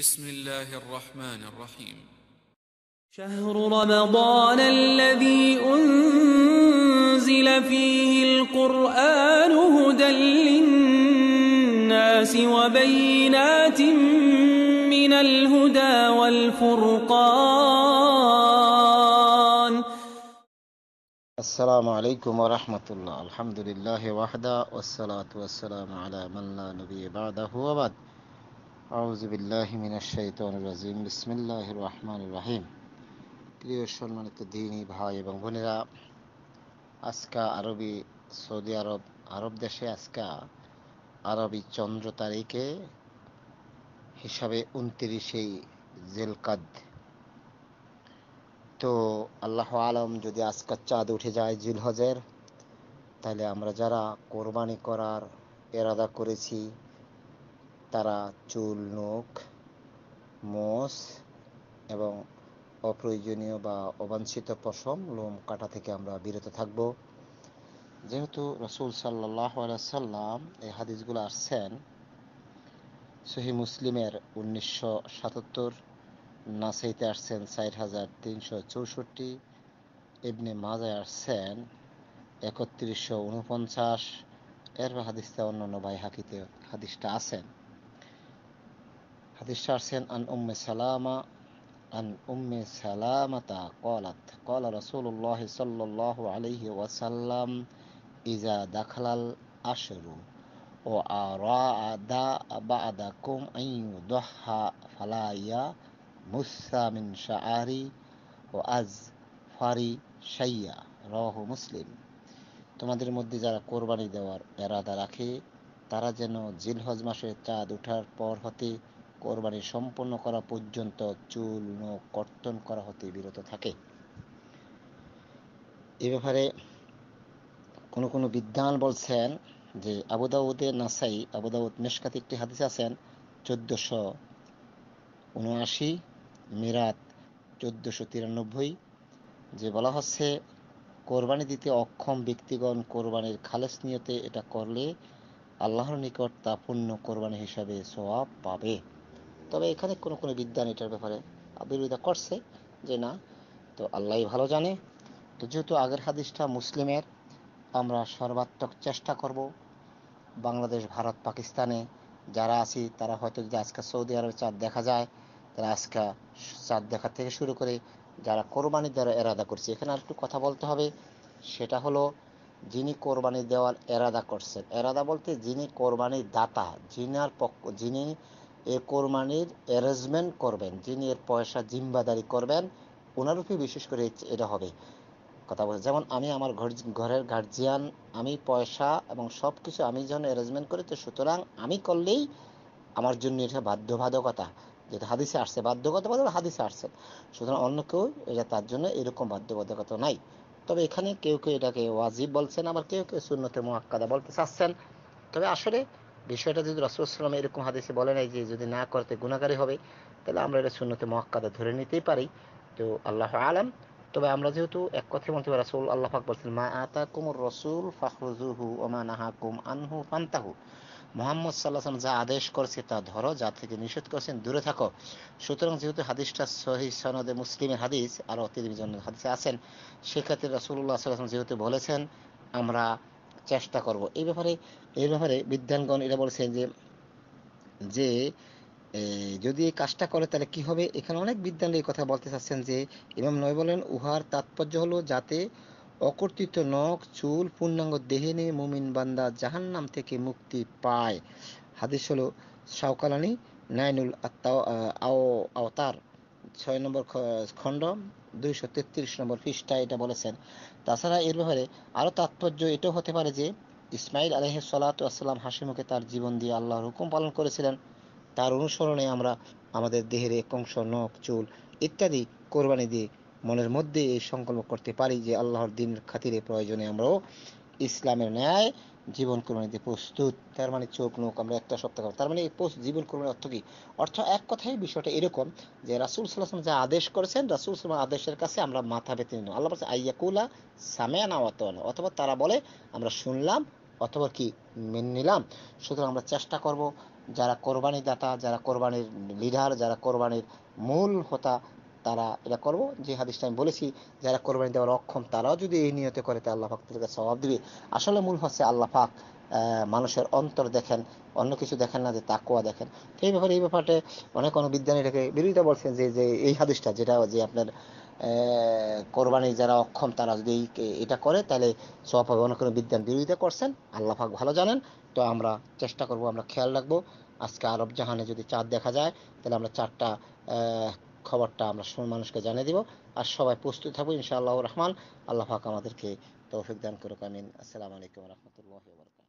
بسم الله الرحمن الرحيم شهر رمضان الذي أنزل فيه القرآن هدى للناس وبينات من الهدى والفرقان السلام عليكم ورحمة الله الحمد لله وحده والصلاة والسلام على من لا نبي بعده وبعد আউজ বিল্লাহিমিনাশাইতানিম বিসমিল্লাহ রহমান রাহিম প্রিয় সম্মানিত দিনই ভাই এবং বোনেরা আজকা আরবি সৌদি আরব আরব দেশে আজকা আরবি চন্দ্র তারিখে হিসাবে উনত্রিশেই জেলকাদ তো আল্লাহ আলম যদি আজকার চাঁদ উঠে যায় জিলহজের তাহলে আমরা যারা কোরবানি করার এরাদা করেছি তারা চুল নখ মোষ এবং অপ্রয়োজনীয় বা অবাঞ্ছিত পশম লোম কাটা থেকে আমরা বিরত থাকব যেহেতু রসুল সাল্লাহ সাল্লাম এই হাদিসগুলো আসছেন সহি মুসলিমের উনিশশো সাতাত্তর নাসাইতে আসছেন চার হাজার তিনশো চৌষট্টি এমনি মাজায় আসছেন একত্রিশশো উনপঞ্চাশ এর হাদিসটা অন্যান্য ভাই হাকিতে হাদিসটা আছেন হাদিস আসছেন আন উম্মে সালামা আন উম্মে সালামাতা কলাত কলা রসুল্লাহ সাল্লাহ আলহি ওয়াসাল্লাম ইজা দাখলাল আশরু ও আদা বা আদা কুম আইউ দহা ফালাইয়া মুসা মিন শাহরি ও আজ ফারি সাইয়া রহ মুসলিম তোমাদের মধ্যে যারা কোরবানি দেওয়ার এরাদা রাখে তারা যেন জিলহজ মাসের চাঁদ উঠার পর হতে কোরবানি সম্পন্ন করা পর্যন্ত চুল নখ কর্তন করা হতে বিরত থাকে এ ব্যাপারে কোনো কোনো বিদ্যান বলছেন যে আবুদাউদে নাসাই আবুদাউদ মেশকাতে একটি হাদিস আছেন চোদ্দশো উনআশি মিরাত চোদ্দশো তিরানব্বই যে বলা হচ্ছে কোরবানি দিতে অক্ষম ব্যক্তিগণ কোরবানির খালেস নিয়তে এটা করলে আল্লাহর নিকট তা পূর্ণ কোরবানি হিসাবে সোয়াব পাবে তবে এখানে কোনো কোনো বিদ্যান এটার ব্যাপারে বিরোধিতা করছে যে না তো আল্লাহ ভালো জানে তো যেহেতু আগের হাদিসটা মুসলিমের আমরা সর্বাত্মক চেষ্টা করব বাংলাদেশ ভারত পাকিস্তানে যারা আছি তারা হয়তো যদি আজকে সৌদি আরবে চাঁদ দেখা যায় তারা আজকে চাঁদ দেখা থেকে শুরু করে যারা কোরবানি দেওয়ার এরাদা করছে এখানে আর একটু কথা বলতে হবে সেটা হলো যিনি কোরবানি দেওয়ার এরাদা করছেন এরাদা বলতে যিনি কোরবানির দাতা যিনার পক্ষ যিনি এ কোরবানির অ্যারেঞ্জমেন্ট করবেন যিনি এর পয়সা জিম্মাদারি করবেন ওনার উপরে বিশেষ করে এটা হবে কথা বলছে যেমন আমি আমার ঘর ঘরের গার্জিয়ান আমি পয়সা এবং সব কিছু আমি যখন অ্যারেঞ্জমেন্ট করি তো সুতরাং আমি করলেই আমার জন্য এটা বাধ্যবাধকতা যেটা হাদিসে আসছে বাধ্যকতা বলে হাদিসে আসছে সুতরাং অন্য কেউ এটা তার জন্য এরকম বাধ্যবাধকতা নাই তবে এখানে কেউ কেউ এটাকে ওয়াজিব বলছেন আবার কেউ কেউ শূন্যতে মোয়াক্কাদা বলতে চাচ্ছেন তবে আসলে বিষয়টা যদি রসুলাম এরকম হাদিস বলে নাই যে যদি না করতে গুণাকারী হবে তাহলে আমরা এটা শূন্যতে মহাক্কাদা ধরে নিতেই পারি তো আল্লাহ আলাম তবে আমরা যেহেতু এক কথা বলতে পারি রসুল আল্লাহ পাক বলছেন মা আতা কুমুর রসুল ফাহরুজুহু ওমা নাহা কুম আনহু ফান্তাহু মোহাম্মদ সাল্লাম যা আদেশ করছে তা ধরো যা থেকে নিষেধ করছেন দূরে থাকো সুতরাং যেহেতু হাদিসটা সহি সনদে মুসলিমের হাদিস আর অতিথি জন্য হাদিসে আছেন সেক্ষেত্রে রসুল্লাহ সাল্লাহাম যেহেতু বলেছেন আমরা চেষ্টা করব এই ব্যাপারে এই ব্যাপারে বিদ্যানগণ এটা বলছেন যে যে যদি এই কাজটা করে তাহলে কি হবে এখানে অনেক বিদ্যান এই কথা বলতে চাচ্ছেন যে ইমাম নয় বলেন উহার তাৎপর্য হলো যাতে অকর্তৃত নখ চুল পূর্ণাঙ্গ দেহে নিয়ে মুমিন বান্দা জাহান নাম থেকে মুক্তি পায় হাদিস হলো শাওকালানি নাইনুল আত্মা আও ছয় নম্বর খণ্ড দুইশো তেত্রিশ নম্বর পৃষ্ঠা এটা বলেছেন তাছাড়া এর ব্যাপারে আরও তাৎপর্য এটাও হতে পারে যে ইসমাইল আলহ সালাতাম হাসি মুখে তার জীবন দিয়ে আল্লাহর হুকুম পালন করেছিলেন তার অনুসরণে আমরা আমাদের দেহের এক অংশ নখ চুল ইত্যাদি কোরবানি দিয়ে মনের মধ্যে এই সংকল্প করতে পারি যে আল্লাহর দিনের খাতিরে প্রয়োজনে আমরাও ইসলামের ন্যায় জীবন কোরবানিতে প্রস্তুত তার মানে চোখ নৌক আমরা একটা সপ্তাহ তার মানে এই জীবন কোরবানির অর্থ কি অর্থ এক কথায় বিষয়টা এরকম যে রাসুল সাল্লাম যা আদেশ করেছেন রাসুল সাল্লাম আদেশের কাছে আমরা মাথা পেতে নিলাম আল্লাহ বলছে আইয়াকুলা সামেয়ানা অতনা অথবা তারা বলে আমরা শুনলাম অথবা কি মেনে নিলাম সুতরাং আমরা চেষ্টা করব যারা কোরবানি দাতা যারা কোরবানির লিডার যারা কোরবানির মূল হোতা তারা এটা করব যে হাদিসটা আমি বলেছি যারা কোরবানি দেওয়ার অক্ষম তারাও যদি এই নিয়তে করে তা আল্লাহ পাক তাদেরকে স্বভাব দিবে আসলে মূল হচ্ছে আল্লাহ পাক মানুষের অন্তর দেখেন অন্য কিছু দেখেন না যে তাকুয়া দেখেন এই ব্যাপারে এই ব্যাপারে অনেক অনেক বিজ্ঞানীটাকে বিরোধিতা বলছেন যে যে এই হাদিসটা যেটা যে আপনার কোরবানি যারা অক্ষম তারা যদি এটা করে তাহলে সব হবে অনেক বিজ্ঞান বিরোধিতা করছেন আল্লাহ পাক ভালো জানেন তো আমরা চেষ্টা করব আমরা খেয়াল রাখবো আজকে আরব জাহানে যদি চাঁদ দেখা যায় তাহলে আমরা চারটা খবরটা আমরা মানুষকে জানিয়ে দিব আর সবাই প্রস্তুত থাকবো ইনশাআল্লাহ রহমান আল্লাহ পাক আমাদেরকে তৌফিক দান করুক আমিন আসসালামু আলাইকুম রহমতুল্লাহ